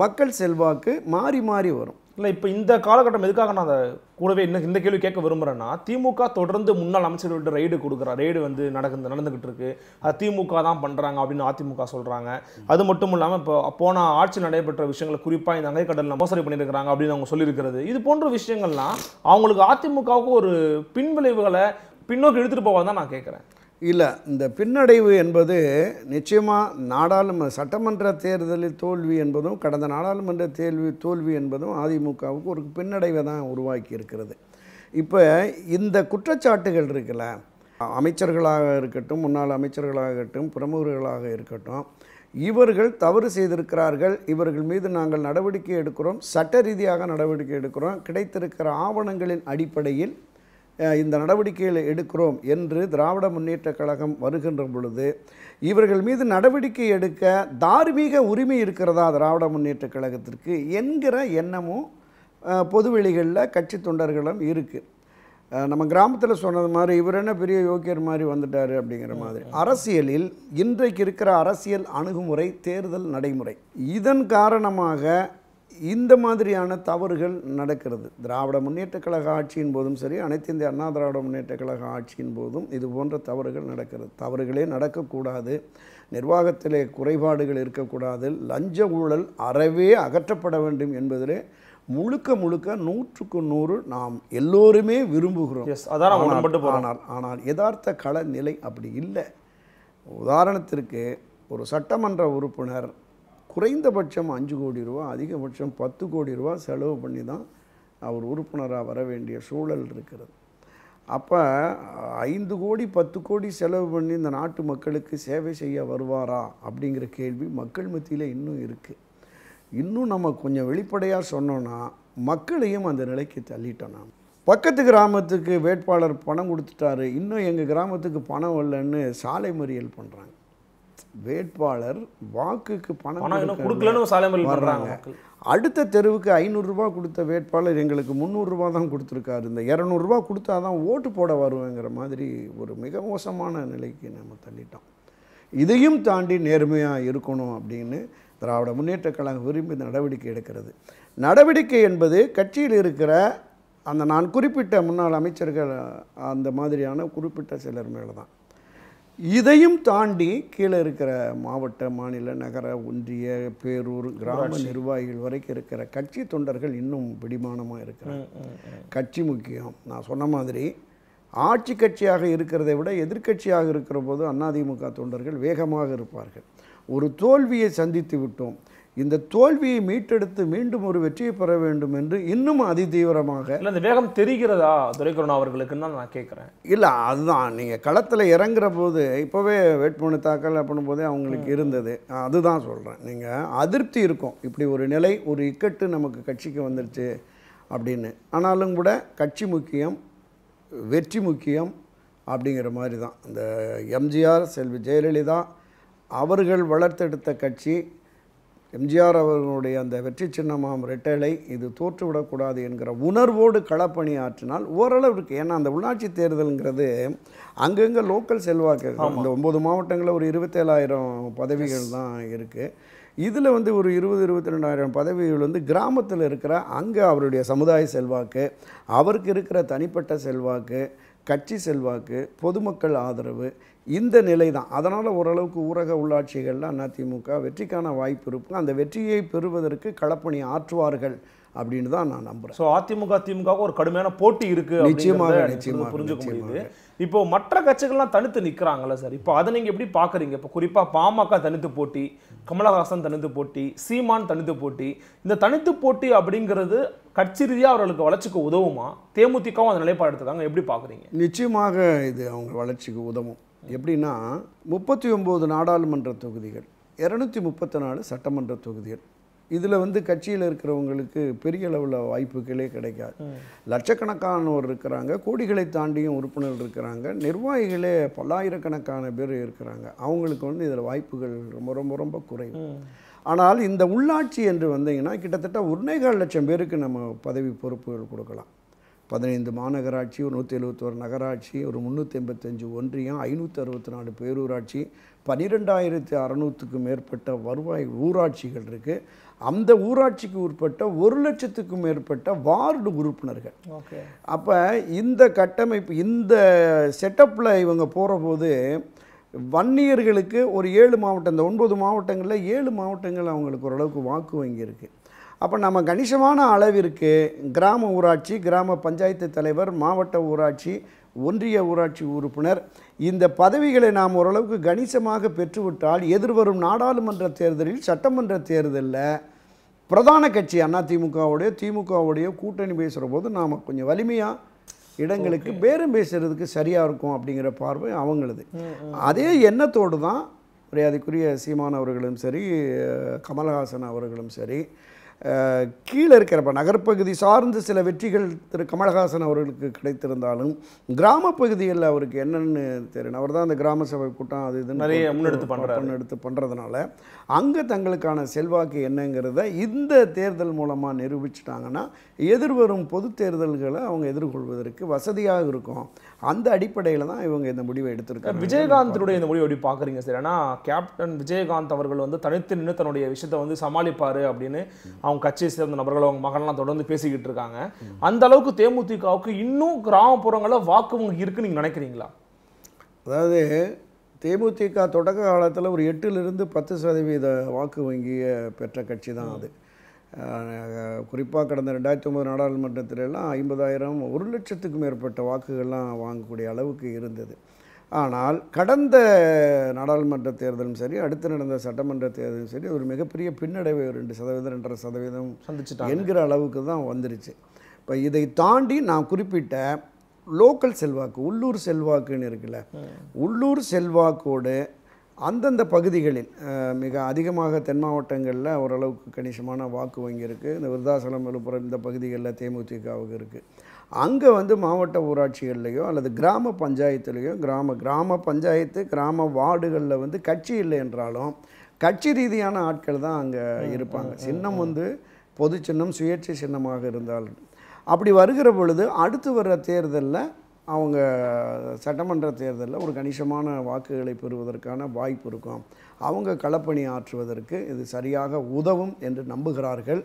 மக்கள் செல்வாக்கு மாறி மாறி வரும் இல்லை இப்போ இந்த காலகட்டம் எதுக்காக நான் அதை கூடவே இன்னும் இந்த கேள்வி கேட்க விரும்புகிறேன்னா திமுக தொடர்ந்து முன்னாள் அமைச்சர்கள்ட்ட ரைடு கொடுக்குறா ரைடு வந்து நடந்து நடந்துக்கிட்டு இருக்கு அது திமுக தான் பண்ணுறாங்க அப்படின்னு அதிமுக சொல்கிறாங்க அது மட்டும் இல்லாமல் இப்போ போன ஆட்சி நடைபெற்ற விஷயங்களை குறிப்பாக இந்த கடலில் மோசடி பண்ணியிருக்கிறாங்க அப்படின்னு அவங்க சொல்லியிருக்கிறது இது போன்ற விஷயங்கள்லாம் அவங்களுக்கு அதிமுகவுக்கு ஒரு பின்விளைவுகளை பின்னோக்கு எடுத்துகிட்டு போவா தான் நான் கேட்குறேன் இல்லை இந்த பின்னடைவு என்பது நிச்சயமாக நாடாளுமன்ற சட்டமன்ற தேர்தலில் தோல்வி என்பதும் கடந்த நாடாளுமன்ற தேர்வு தோல்வி என்பதும் அதிமுகவுக்கு ஒரு பின்னடைவை தான் உருவாக்கி இருக்கிறது இப்போ இந்த குற்றச்சாட்டுகள் இருக்குல்ல அமைச்சர்களாக இருக்கட்டும் முன்னாள் அமைச்சர்களாகட்டும் பிரமுகர்களாக இருக்கட்டும் இவர்கள் தவறு செய்திருக்கிறார்கள் இவர்கள் மீது நாங்கள் நடவடிக்கை எடுக்கிறோம் சட்ட ரீதியாக நடவடிக்கை எடுக்கிறோம் கிடைத்திருக்கிற ஆவணங்களின் அடிப்படையில் இந்த நடவடிக்கைகளை எடுக்கிறோம் என்று திராவிட முன்னேற்ற கழகம் வருகின்ற பொழுது இவர்கள் மீது நடவடிக்கை எடுக்க தார்மீக உரிமை இருக்கிறதா திராவிட முன்னேற்ற கழகத்திற்கு என்கிற எண்ணமும் பொதுவெளிகளில் கட்சி தொண்டர்களும் இருக்குது நம்ம கிராமத்தில் சொன்னது மாதிரி இவர் என்ன பெரிய யோக்கியர் மாதிரி வந்துட்டார் அப்படிங்கிற மாதிரி அரசியலில் இன்றைக்கு இருக்கிற அரசியல் அணுகுமுறை தேர்தல் நடைமுறை இதன் காரணமாக இந்த மாதிரியான தவறுகள் நடக்கிறது திராவிட முன்னேற்ற கழக ஆட்சியின் போதும் சரி அனைத்து இந்திய அண்ணா திராவிட முன்னேற்ற கழக ஆட்சியின் போதும் இது போன்ற தவறுகள் நடக்கிறது தவறுகளே நடக்கக்கூடாது நிர்வாகத்திலே குறைபாடுகள் இருக்கக்கூடாது லஞ்ச ஊழல் அறவே அகற்றப்பட வேண்டும் என்பதிலே முழுக்க முழுக்க நூற்றுக்கு நூறு நாம் எல்லோருமே விரும்புகிறோம் ஆனால் ஆனால் யதார்த்த கள நிலை அப்படி இல்லை உதாரணத்திற்கு ஒரு சட்டமன்ற உறுப்பினர் குறைந்தபட்சம் அஞ்சு கோடி ரூபா அதிகபட்சம் பத்து கோடி ரூபா செலவு பண்ணி தான் அவர் உறுப்பினராக வர வேண்டிய சூழல் இருக்கிறது அப்போ ஐந்து கோடி பத்து கோடி செலவு பண்ணி இந்த நாட்டு மக்களுக்கு சேவை செய்ய வருவாரா அப்படிங்கிற கேள்வி மக்கள் மத்தியில் இன்னும் இருக்குது இன்னும் நம்ம கொஞ்சம் வெளிப்படையாக சொன்னோன்னா மக்களையும் அந்த நிலைக்கு தள்ளிட்டோம் நாம் பக்கத்து கிராமத்துக்கு வேட்பாளர் பணம் கொடுத்துட்டாரு இன்னும் எங்கள் கிராமத்துக்கு பணம் இல்லைன்னு சாலை மறியல் பண்ணுறாங்க வேட்பாளர் வாக்குக்கு பணம் கொடுக்கலன்னு வர்றாங்க அடுத்த தெருவுக்கு ஐநூறுரூபா கொடுத்த வேட்பாளர் எங்களுக்கு முந்நூறுரூபா தான் கொடுத்துருக்காரு இந்த இரநூறுபா கொடுத்தா தான் ஓட்டு போட வருவேங்கிற மாதிரி ஒரு மிக மோசமான நிலைக்கு நம்ம தள்ளிட்டோம் இதையும் தாண்டி நேர்மையாக இருக்கணும் அப்படின்னு திராவிட முன்னேற்ற கழகம் விரும்பி நடவடிக்கை எடுக்கிறது நடவடிக்கை என்பது கட்சியில் இருக்கிற அந்த நான் குறிப்பிட்ட முன்னாள் அமைச்சர்கள் அந்த மாதிரியான குறிப்பிட்ட சிலர் மேலே தான் இதையும் தாண்டி கீழே இருக்கிற மாவட்ட மாநில நகர ஒன்றிய பேரூர் கிராம நிர்வாகிகள் வரைக்கும் இருக்கிற கட்சி தொண்டர்கள் இன்னும் பிடிமானமாக இருக்கிறாங்க கட்சி முக்கியம் நான் சொன்ன மாதிரி ஆட்சி கட்சியாக இருக்கிறதை விட எதிர்க்கட்சியாக இருக்கிற போது அதிமுக தொண்டர்கள் வேகமாக இருப்பார்கள் ஒரு தோல்வியை சந்தித்து விட்டோம் இந்த தோல்வியை மீட்டெடுத்து மீண்டும் ஒரு வெற்றியை பெற வேண்டும் என்று இன்னும் அதிதீவிரமாக இல்லை இந்த வேகம் தெரிகிறதா துரைக்கருணா அவர்களுக்குன்னு தான் நான் கேட்குறேன் இல்லை அதுதான் நீங்கள் களத்தில் இறங்குற போது இப்போவே வேட்புமனு தாக்கல் பண்ணும்போதே அவங்களுக்கு இருந்தது அதுதான் சொல்கிறேன் நீங்கள் அதிருப்தி இருக்கும் இப்படி ஒரு நிலை ஒரு இக்கட்டு நமக்கு கட்சிக்கு வந்துருச்சு அப்படின்னு ஆனாலும் கூட கட்சி முக்கியம் வெற்றி முக்கியம் அப்படிங்கிற மாதிரி தான் இந்த எம்ஜிஆர் செல்வி ஜெயலலிதா அவர்கள் வளர்த்தெடுத்த கட்சி எம்ஜிஆர் அவர்களுடைய அந்த வெற்றி சின்னமாம் ரெட்டலை இது தோற்றுவிடக்கூடாது என்கிற உணர்வோடு களப்பணி ஆற்றினால் ஓரளவுக்கு ஏன்னா அந்த உள்ளாட்சி தேர்தலுங்கிறது அங்கங்கே லோக்கல் செல்வாக்கு இந்த ஒம்பது மாவட்டங்களில் ஒரு இருபத்தேழாயிரம் பதவிகள் தான் இருக்குது இதில் வந்து ஒரு இருபது இருபத்தி ரெண்டாயிரம் பதவிகள் வந்து கிராமத்தில் இருக்கிற அங்கே அவருடைய சமுதாய செல்வாக்கு அவருக்கு இருக்கிற தனிப்பட்ட செல்வாக்கு கட்சி செல்வாக்கு பொதுமக்கள் ஆதரவு இந்த நிலை தான் அதனால் ஓரளவுக்கு ஊரக உள்ளாட்சிகள்லாம் அதிமுக வெற்றிக்கான வாய்ப்பு இருக்கும் அந்த வெற்றியை பெறுவதற்கு களப்பணி ஆற்றுவார்கள் அப்படின்னு தான் நான் நம்புகிறேன் ஸோ அதிமுக திமுக ஒரு கடுமையான போட்டி இருக்குது நிச்சயமாக நிச்சயமாக புரிஞ்சுக்க முடியுது இப்போ மற்ற கட்சிகள்லாம் தனித்து நிற்கிறாங்களே சார் இப்போ அதை நீங்கள் எப்படி பார்க்குறீங்க இப்போ குறிப்பாக பாமக தனித்து போட்டி கமலஹாசன் தனித்து போட்டி சீமான் தனித்து போட்டி இந்த தனித்து போட்டி அப்படிங்கிறது கட்சி ரீதியாக அவர்களுக்கு வளர்ச்சிக்கு உதவுமா தேமுதிகவும் அந்த நிலைப்பாடு எடுத்துக்காங்க எப்படி பார்க்குறீங்க நிச்சயமாக இது அவங்க வளர்ச்சிக்கு உதவும் எப்படின்னா முப்பத்தி ஒம்பது நாடாளுமன்ற தொகுதிகள் இரநூத்தி முப்பத்தி நாலு சட்டமன்ற தொகுதிகள் இதில் வந்து கட்சியில் இருக்கிறவங்களுக்கு பெரிய அளவில் வாய்ப்புகளே கிடைக்காது லட்சக்கணக்கானோர் இருக்கிறாங்க கோடிகளை தாண்டியும் உறுப்பினர் இருக்கிறாங்க நிர்வாகிகளே பல்லாயிரக்கணக்கான பேர் இருக்கிறாங்க அவங்களுக்கு வந்து இதில் வாய்ப்புகள் ரொம்ப ரொம்ப ரொம்ப குறைவு ஆனால் இந்த உள்ளாட்சி என்று வந்தீங்கன்னா கிட்டத்தட்ட ஒன்றேகால் லட்சம் பேருக்கு நம்ம பதவி பொறுப்புகள் கொடுக்கலாம் பதினைந்து மாநகராட்சி ஒரு நூற்றி எழுபத்தோரு நகராட்சி ஒரு முந்நூற்றி எண்பத்தஞ்சு ஒன்றியம் ஐநூற்றி அறுபத்தி நாலு பேரூராட்சி பன்னிரெண்டாயிரத்து அறநூற்றுக்கு மேற்பட்ட வருவாய் ஊராட்சிகள் இருக்குது அந்த ஊராட்சிக்கு உட்பட்ட ஒரு லட்சத்துக்கும் மேற்பட்ட வார்டு உறுப்பினர்கள் அப்போ இந்த கட்டமைப்பு இந்த செட்டப்பில் இவங்க போகிற போது வன்னியர்களுக்கு ஒரு ஏழு மாவட்டம் இந்த ஒன்பது மாவட்டங்களில் ஏழு மாவட்டங்கள் அவங்களுக்கு ஓரளவுக்கு வாக்கு வங்கி இருக்குது அப்போ நம்ம கணிசமான அளவிற்கு கிராம ஊராட்சி கிராம பஞ்சாயத்து தலைவர் மாவட்ட ஊராட்சி ஒன்றிய ஊராட்சி உறுப்பினர் இந்த பதவிகளை நாம் ஓரளவுக்கு கணிசமாக பெற்றுவிட்டால் எதிர்வரும் நாடாளுமன்ற தேர்தலில் சட்டமன்ற தேர்தலில் பிரதான கட்சி அதிமுகவுடைய திமுகவுடைய கூட்டணி பேசுகிற போது நாம் கொஞ்சம் வலிமையாக இடங்களுக்கு பேரம் பேசுகிறதுக்கு சரியாக இருக்கும் அப்படிங்கிற பார்வை அவங்களது அதே எண்ணத்தோடு தான் மரியாதைக்குரிய சீமான் அவர்களும் சரி கமல்ஹாசன் அவர்களும் சரி கீழே இருக்கிறப்ப நகர்ப்பகுதி சார்ந்து சில வெற்றிகள் திரு கமலஹாசன் அவர்களுக்கு கிடைத்திருந்தாலும் கிராமப்பகுதியில் அவருக்கு என்னென்னு தெரியும் அவர் தான் அந்த கிராம சபை கூட்டம் அது இது நிறைய முன்னெடுத்து பண்ணுற முன்னெடுத்து பண்ணுறதுனால அங்கே தங்களுக்கான செல்வாக்கு என்னங்கிறத இந்த தேர்தல் மூலமாக நிரூபிச்சிட்டாங்கன்னா எதிர்வரும் பொது தேர்தல்களை அவங்க எதிர்கொள்வதற்கு வசதியாக இருக்கும் அந்த அடிப்படையில் தான் இவங்க இந்த முடிவை எடுத்திருக்காங்க விஜயகாந்தனுடைய இந்த முடிவை எப்படி பார்க்குறீங்க சார் ஏன்னா கேப்டன் விஜயகாந்த் அவர்கள் வந்து தனித்து நின்று தன்னுடைய விஷயத்தை வந்து சமாளிப்பார் அப்படின்னு அவங்க கட்சியை சேர்ந்த நபர்கள் அவங்க மகன்லாம் தொடர்ந்து பேசிக்கிட்டு இருக்காங்க அந்த அளவுக்கு தேமுதிகவுக்கு இன்னும் கிராமப்புறங்களில் வாக்கு உங்களுக்கு இருக்குன்னு நீங்கள் நினைக்கிறீங்களா அதாவது தேமுதிக தொடக்க காலத்தில் ஒரு எட்டுலேருந்து பத்து சதவீத வாக்கு வங்கியை பெற்ற கட்சி தான் அது குறிப்பாக கடந்த ரெண்டாயிரத்தி ஒம்பது நாடாளுமன்றத்திலெல்லாம் ஐம்பதாயிரம் ஒரு லட்சத்துக்கும் மேற்பட்ட வாக்குகள்லாம் வாங்கக்கூடிய அளவுக்கு இருந்தது ஆனால் கடந்த நாடாளுமன்ற தேர்தலும் சரி அடுத்து நடந்த சட்டமன்ற தேர்தலும் சரி ஒரு மிகப்பெரிய பின்னடைவு ரெண்டு சதவீதம் ரெண்டரை சதவீதம் சந்திச்சுட்டா என்கிற அளவுக்கு தான் வந்துருச்சு இப்போ இதை தாண்டி நான் குறிப்பிட்ட லோக்கல் செல்வாக்கு உள்ளூர் செல்வாக்குன்னு இருக்குல்ல உள்ளூர் செல்வாக்கோடு அந்தந்த பகுதிகளில் மிக அதிகமாக தென் மாவட்டங்களில் ஓரளவுக்கு கணிசமான வாக்கு வங்கி இருக்குது இந்த விருதாசலம் விழுப்புரம் இந்த பகுதிகளில் தேமுதிகவுக்கு இருக்குது அங்கே வந்து மாவட்ட ஊராட்சிகள்லேயோ அல்லது கிராம பஞ்சாயத்துலேயோ கிராம கிராம பஞ்சாயத்து கிராம வார்டுகளில் வந்து கட்சி இல்லை என்றாலும் கட்சி ரீதியான ஆட்கள் தான் அங்கே இருப்பாங்க சின்னம் வந்து பொது சின்னம் சுயேட்சை சின்னமாக இருந்தாலும் அப்படி வருகிற பொழுது அடுத்து வர்ற தேர்தலில் அவங்க சட்டமன்ற தேர்தலில் ஒரு கணிசமான வாக்குகளை பெறுவதற்கான வாய்ப்பு இருக்கும் அவங்க களப்பணி ஆற்றுவதற்கு இது சரியாக உதவும் என்று நம்புகிறார்கள்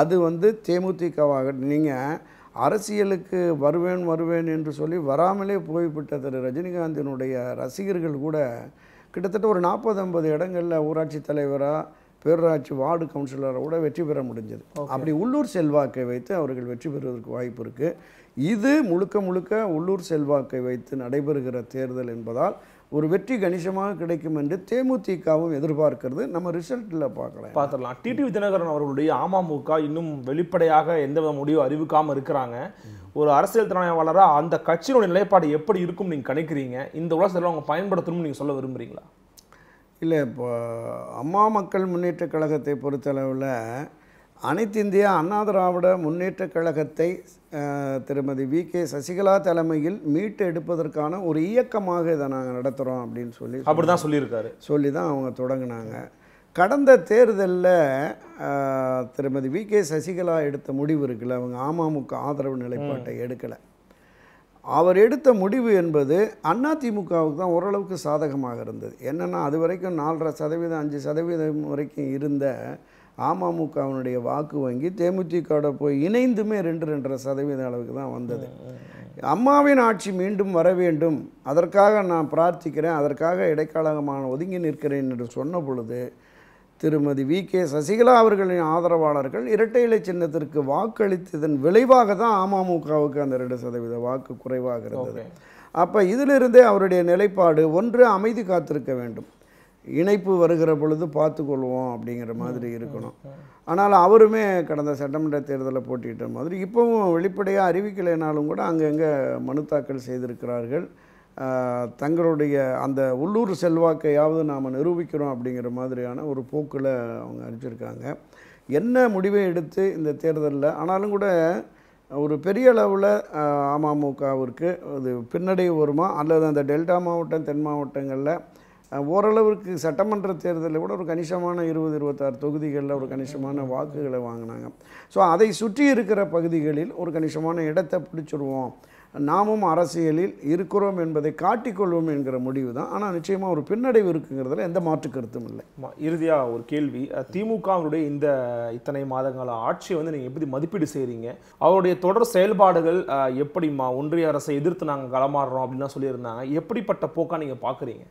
அது வந்து தேமுதிகவாக நீங்கள் அரசியலுக்கு வருவேன் வருவேன் என்று சொல்லி வராமலே போய்விட்ட திரு ரஜினிகாந்தினுடைய ரசிகர்கள் கூட கிட்டத்தட்ட ஒரு நாற்பது ஐம்பது இடங்களில் ஊராட்சி தலைவராக பேரூராட்சி வார்டு கவுன்சிலரை கூட வெற்றி பெற முடிஞ்சது அப்படி உள்ளூர் செல்வாக்கை வைத்து அவர்கள் வெற்றி பெறுவதற்கு வாய்ப்பு இருக்குது இது முழுக்க முழுக்க உள்ளூர் செல்வாக்கை வைத்து நடைபெறுகிற தேர்தல் என்பதால் ஒரு வெற்றி கணிசமாக கிடைக்கும் என்று தேமுதிகவும் எதிர்பார்க்கிறது நம்ம ரிசல்ட்டில் பார்க்கலாம் பார்த்துடலாம் டிடிவி தினகரன் அவர்களுடைய அமமுக இன்னும் வெளிப்படையாக எந்த வித முடிவும் அறிவிக்காமல் இருக்கிறாங்க ஒரு அரசியல் திறனாய்வாளராக அந்த கட்சியினுடைய நிலைப்பாடு எப்படி இருக்கும் நீங்கள் கணிக்கிறீங்க இந்த உலகத்தில் அவங்க பயன்படுத்தணும்னு நீங்கள் சொல்ல விரும்புகிறீங்களா இல்லை இப்போ அம்மா மக்கள் முன்னேற்ற கழகத்தை பொறுத்தளவில் அனைத்திந்திய அண்ணா திராவிட முன்னேற்றக் கழகத்தை திருமதி வி கே சசிகலா தலைமையில் மீட்டு எடுப்பதற்கான ஒரு இயக்கமாக இதை நாங்கள் நடத்துகிறோம் அப்படின்னு சொல்லி அப்படி தான் சொல்லியிருக்காரு சொல்லி தான் அவங்க தொடங்கினாங்க கடந்த தேர்தலில் திருமதி வி கே சசிகலா எடுத்த முடிவு இருக்குல்ல அவங்க அமமுக ஆதரவு நிலைப்பாட்டை எடுக்கலை அவர் எடுத்த முடிவு என்பது அதிமுகவுக்கு தான் ஓரளவுக்கு சாதகமாக இருந்தது என்னென்னா அது வரைக்கும் நாலரை சதவீதம் அஞ்சு சதவீதம் வரைக்கும் இருந்த அமமுகவினுடைய வாக்கு வாங்கி தேமுதிகோட போய் இணைந்துமே ரெண்டு ரெண்டரை சதவீத அளவுக்கு தான் வந்தது அம்மாவின் ஆட்சி மீண்டும் வர வேண்டும் அதற்காக நான் பிரார்த்திக்கிறேன் அதற்காக இடைக்காலமாக ஒதுங்கி நிற்கிறேன் என்று சொன்ன பொழுது திருமதி வி கே சசிகலா அவர்களின் ஆதரவாளர்கள் இரட்டை இலை சின்னத்திற்கு வாக்களித்ததன் விளைவாக தான் அமமுகவுக்கு அந்த ரெண்டு சதவீத வாக்கு குறைவாக இருந்தது அப்போ இதிலிருந்தே அவருடைய நிலைப்பாடு ஒன்று அமைதி காத்திருக்க வேண்டும் இணைப்பு வருகிற பொழுது பார்த்துக்கொள்வோம் அப்படிங்கிற மாதிரி இருக்கணும் ஆனால் அவருமே கடந்த சட்டமன்ற தேர்தலை போட்டியிட்ட மாதிரி இப்போவும் வெளிப்படையாக அறிவிக்கலைனாலும் கூட அங்கங்கே மனு தாக்கல் செய்திருக்கிறார்கள் தங்களுடைய அந்த உள்ளூர் செல்வாக்கையாவது நாம் நிரூபிக்கிறோம் அப்படிங்கிற மாதிரியான ஒரு போக்கில் அவங்க அறிவிச்சிருக்காங்க என்ன முடிவை எடுத்து இந்த தேர்தலில் ஆனாலும் கூட ஒரு பெரிய அளவில் அமமுகவிற்கு அது பின்னடைவு வருமா அல்லது அந்த டெல்டா மாவட்டம் தென் மாவட்டங்களில் ஓரளவுக்கு சட்டமன்ற தேர்தலில் கூட ஒரு கணிசமான இருபது இருபத்தாறு தொகுதிகளில் ஒரு கணிசமான வாக்குகளை வாங்கினாங்க ஸோ அதை சுற்றி இருக்கிற பகுதிகளில் ஒரு கணிசமான இடத்தை பிடிச்சிடுவோம் நாமும் அரசியலில் இருக்கிறோம் என்பதை காட்டிக்கொள்வோம் என்கிற முடிவு தான் ஆனால் நிச்சயமாக ஒரு பின்னடைவு இருக்குங்கிறதுல எந்த மாற்று கருத்தும் இல்லை இறுதியாக ஒரு கேள்வி திமுகவுடைய இந்த இத்தனை மாதங்கள ஆட்சியை வந்து நீங்கள் எப்படி மதிப்பீடு செய்கிறீங்க அவருடைய தொடர் செயல்பாடுகள் எப்படிமா ஒன்றிய அரசை எதிர்த்து நாங்கள் களமாடுறோம் அப்படின்லாம் சொல்லியிருந்தாங்க எப்படிப்பட்ட போக்காக நீங்கள் பார்க்குறீங்க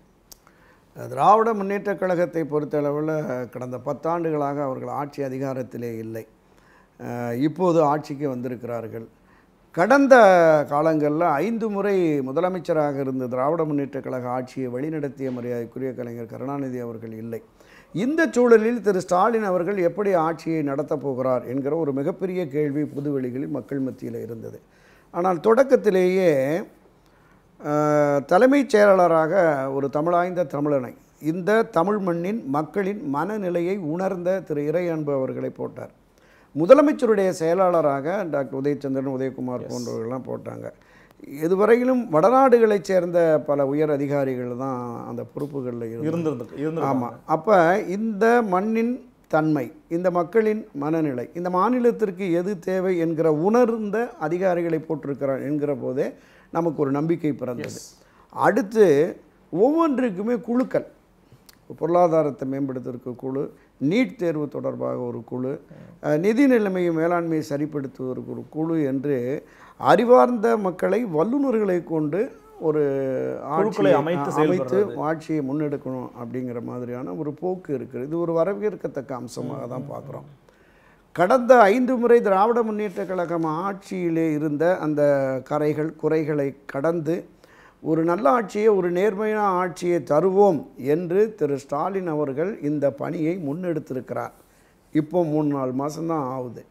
திராவிட முன்னேற்றக் கழகத்தை பொறுத்தளவில் கடந்த பத்தாண்டுகளாக அவர்கள் ஆட்சி அதிகாரத்திலே இல்லை இப்போது ஆட்சிக்கு வந்திருக்கிறார்கள் கடந்த காலங்களில் ஐந்து முறை முதலமைச்சராக இருந்த திராவிட முன்னேற்றக் கழக ஆட்சியை வழிநடத்திய மரியாதைக்குரிய கலைஞர் கருணாநிதி அவர்கள் இல்லை இந்த சூழலில் திரு ஸ்டாலின் அவர்கள் எப்படி ஆட்சியை நடத்தப் போகிறார் என்கிற ஒரு மிகப்பெரிய கேள்வி புதுவெளிகளில் மக்கள் மத்தியில் இருந்தது ஆனால் தொடக்கத்திலேயே தலைமைச் செயலாளராக ஒரு தமிழாய்ந்த தமிழனை இந்த தமிழ் மண்ணின் மக்களின் மனநிலையை உணர்ந்த திரு இறை அன்பு அவர்களை போட்டார் முதலமைச்சருடைய செயலாளராக டாக்டர் உதயச்சந்திரன் உதயகுமார் போன்றவர்கள்லாம் போட்டாங்க இதுவரையிலும் வடநாடுகளைச் சேர்ந்த பல உயர் அதிகாரிகள் தான் அந்த பொறுப்புகளில் இருந்திருந்தது ஆமாம் அப்போ இந்த மண்ணின் தன்மை இந்த மக்களின் மனநிலை இந்த மாநிலத்திற்கு எது தேவை என்கிற உணர்ந்த அதிகாரிகளை போட்டிருக்கிறார் என்கிற போதே நமக்கு ஒரு நம்பிக்கை பிறந்தது அடுத்து ஒவ்வொன்றுக்குமே குழுக்கள் பொருளாதாரத்தை மேம்படுத்துகிற குழு நீட் தேர்வு தொடர்பாக ஒரு குழு நிதி நிலைமையை மேலாண்மையை சரிப்படுத்துவதற்கு ஒரு குழு என்று அறிவார்ந்த மக்களை வல்லுநர்களை கொண்டு ஒரு ஆட்சியை அமைத்து அமைத்து ஆட்சியை முன்னெடுக்கணும் அப்படிங்கிற மாதிரியான ஒரு போக்கு இருக்குது இது ஒரு வரவேற்கத்தக்க அம்சமாக தான் mm-hmm. பார்க்குறோம் கடந்த ஐந்து முறை திராவிட முன்னேற்ற கழகம் ஆட்சியிலே இருந்த அந்த கரைகள் குறைகளை கடந்து ஒரு நல்ல ஆட்சியை ஒரு நேர்மையான ஆட்சியை தருவோம் என்று திரு ஸ்டாலின் அவர்கள் இந்த பணியை முன்னெடுத்திருக்கிறார் இப்போ மூணு நாலு மாதம்தான் ஆகுது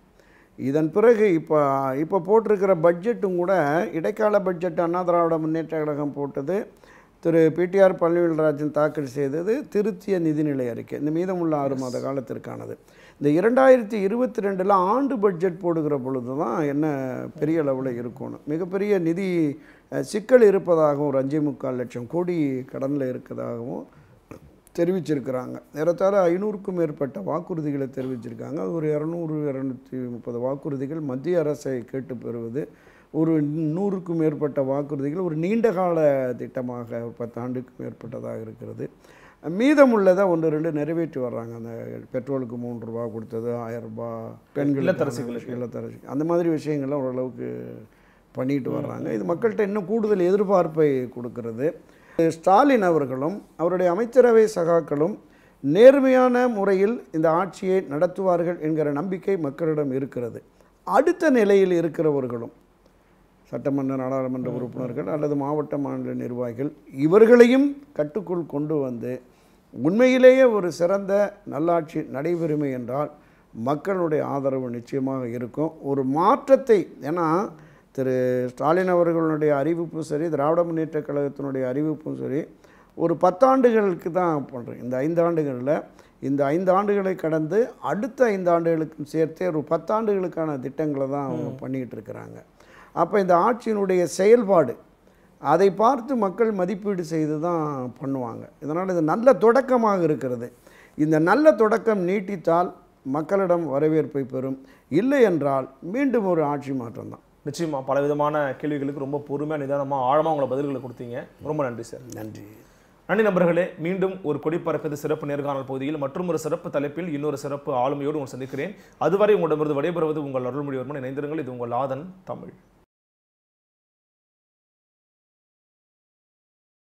இதன் பிறகு இப்போ இப்போ போட்டிருக்கிற பட்ஜெட்டும் கூட இடைக்கால பட்ஜெட் அண்ணா திராவிட முன்னேற்ற கழகம் போட்டது திரு பிடிஆர் பழனிவேல்ராஜன் தாக்கல் செய்தது திருத்திய நிதிநிலை அறிக்கை இந்த மீதமுள்ள ஆறு மாத காலத்திற்கானது இந்த இரண்டாயிரத்தி இருபத்தி ரெண்டில் ஆண்டு பட்ஜெட் போடுகிற பொழுது தான் என்ன பெரிய அளவில் இருக்கணும் மிகப்பெரிய நிதி சிக்கல் இருப்பதாகவும் ஒரு அஞ்சே முக்கால் லட்சம் கோடி கடனில் இருக்கிறதாகவும் தெரிவிச்சிருக்கிறாங்க நேரத்தால் ஐநூறுக்கும் மேற்பட்ட வாக்குறுதிகளை தெரிவிச்சிருக்காங்க அது ஒரு இரநூறு இரநூத்தி முப்பது வாக்குறுதிகள் மத்திய அரசை கேட்டு பெறுவது ஒரு நூறுக்கும் மேற்பட்ட வாக்குறுதிகள் ஒரு நீண்டகால திட்டமாக ஒரு பத்தாண்டுக்கும் மேற்பட்டதாக இருக்கிறது மீதமுள்ளதை ஒன்று ரெண்டு நிறைவேற்றி வர்றாங்க அந்த பெட்ரோலுக்கு மூன்று ரூபா கொடுத்தது ஆயிரம் ரூபா பெண்கள் இல்லத்தரசிகளுக்கு இல்லத்தரசி அந்த மாதிரி விஷயங்கள்லாம் ஓரளவுக்கு பண்ணிட்டு வர்றாங்க இது மக்கள்கிட்ட இன்னும் கூடுதல் எதிர்பார்ப்பை கொடுக்கறது ஸ்டாலின் அவர்களும் அவருடைய அமைச்சரவை சகாக்களும் நேர்மையான முறையில் இந்த ஆட்சியை நடத்துவார்கள் என்கிற நம்பிக்கை மக்களிடம் இருக்கிறது அடுத்த நிலையில் இருக்கிறவர்களும் சட்டமன்ற நாடாளுமன்ற உறுப்பினர்கள் அல்லது மாவட்ட மாநில நிர்வாகிகள் இவர்களையும் கட்டுக்குள் கொண்டு வந்து உண்மையிலேயே ஒரு சிறந்த நல்லாட்சி நடைபெறுமை என்றால் மக்களுடைய ஆதரவு நிச்சயமாக இருக்கும் ஒரு மாற்றத்தை ஏன்னா திரு ஸ்டாலின் அவர்களுடைய அறிவிப்பும் சரி திராவிட முன்னேற்ற கழகத்தினுடைய அறிவிப்பும் சரி ஒரு பத்தாண்டுகளுக்கு தான் பண்ணுறேன் இந்த ஐந்தாண்டுகளில் இந்த ஐந்து ஆண்டுகளை கடந்து அடுத்த ஐந்து ஆண்டுகளுக்கும் சேர்த்தே ஒரு பத்தாண்டுகளுக்கான திட்டங்களை தான் அவங்க பண்ணிக்கிட்டு இருக்கிறாங்க அப்போ இந்த ஆட்சியினுடைய செயல்பாடு அதை பார்த்து மக்கள் மதிப்பீடு செய்து தான் பண்ணுவாங்க இதனால் இது நல்ல தொடக்கமாக இருக்கிறது இந்த நல்ல தொடக்கம் நீட்டித்தால் மக்களிடம் வரவேற்பை பெறும் இல்லை என்றால் மீண்டும் ஒரு ஆட்சி மாற்றம் தான் நிச்சயமாக பலவிதமான கேள்விகளுக்கு ரொம்ப பொறுமையாக நிதானமாக ஆழமாக உங்களை பதில்களை கொடுத்தீங்க ரொம்ப நன்றி சார் நன்றி நன்றி நண்பர்களே மீண்டும் ஒரு கொடிப்பரப்பது சிறப்பு நேர்காணல் பகுதியில் மற்றும் ஒரு சிறப்பு தலைப்பில் இன்னொரு சிறப்பு ஆளுமையோடு உங்களை சந்திக்கிறேன் அதுவரை உங்களிடமிருந்து விடைபெறுவது உங்கள் அருள்மொழிவர்மன் இணைந்திருங்கள் இது உங்கள் ஆதன் தமிழ்